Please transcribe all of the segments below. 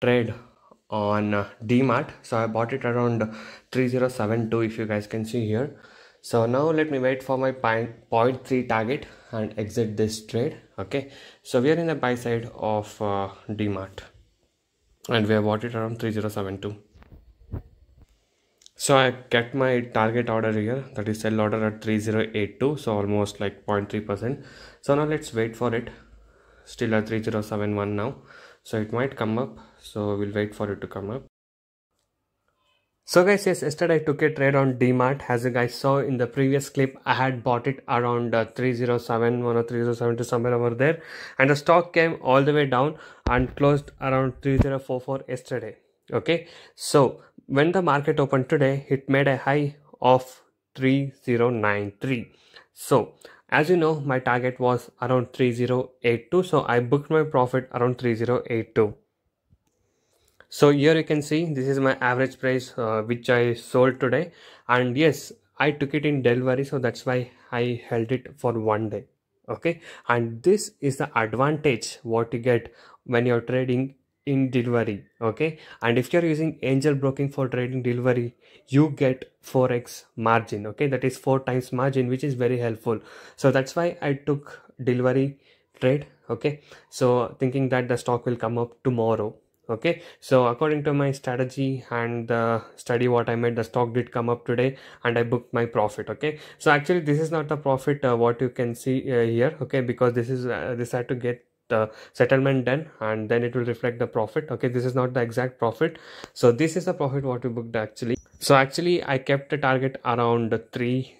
trade on uh, DMAT. So I bought it around 3072 if you guys can see here. So now let me wait for my 0.3 target and exit this trade. Okay. So we are in the buy side of uh, DMAT and we have bought it around 3072. So I kept my target order here that is sell order at 3082 so almost like 0.3%. So now let's wait for it still at 3071 now so it might come up so we'll wait for it to come up so guys yes yesterday I took a trade on DMART as you guys saw in the previous clip I had bought it around uh, 307 one or 307 to somewhere over there and the stock came all the way down and closed around 3044 yesterday okay so when the market opened today it made a high of 3093 so as you know, my target was around 3082, so I booked my profit around 3082. So here you can see this is my average price uh, which I sold today and yes I took it in delivery so that's why I held it for one day okay and this is the advantage what you get when you're trading in delivery okay and if you're using angel broking for trading delivery you get 4x margin okay that is four times margin which is very helpful so that's why i took delivery trade okay so thinking that the stock will come up tomorrow okay so according to my strategy and the study what i made the stock did come up today and i booked my profit okay so actually this is not the profit uh, what you can see uh, here okay because this is uh, this had to get the settlement done and then it will reflect the profit okay this is not the exact profit so this is the profit what we booked actually so actually i kept the target around three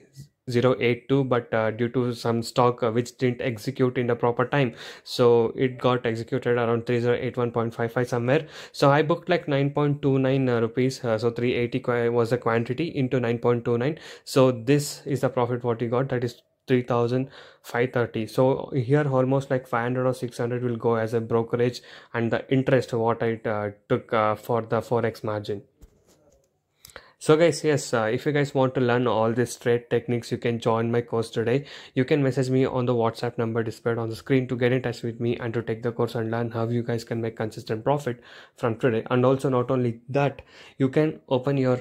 zero eight two, but uh, due to some stock uh, which didn't execute in the proper time so it got executed around 3081.55 somewhere so i booked like 9.29 uh, rupees uh, so 380 was the quantity into 9.29 so this is the profit what you got that is 3530 so here almost like 500 or 600 will go as a brokerage and the interest what it uh, took uh, for the forex margin so guys yes uh, if you guys want to learn all these trade techniques you can join my course today you can message me on the whatsapp number displayed on the screen to get in touch with me and to take the course and learn how you guys can make consistent profit from today and also not only that you can open your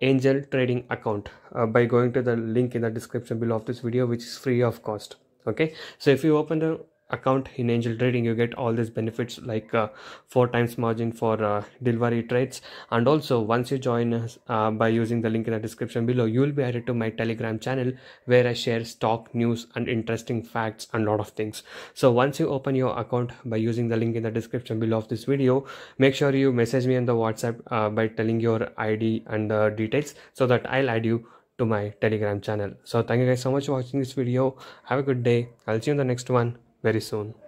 angel trading account uh, by going to the link in the description below of this video which is free of cost okay so if you open the account in angel trading you get all these benefits like uh, four times margin for uh, delivery trades and also once you join us uh, by using the link in the description below you will be added to my telegram channel where i share stock news and interesting facts and lot of things so once you open your account by using the link in the description below of this video make sure you message me on the whatsapp uh, by telling your id and uh, details so that i'll add you to my telegram channel so thank you guys so much for watching this video have a good day i'll see you in the next one very soon.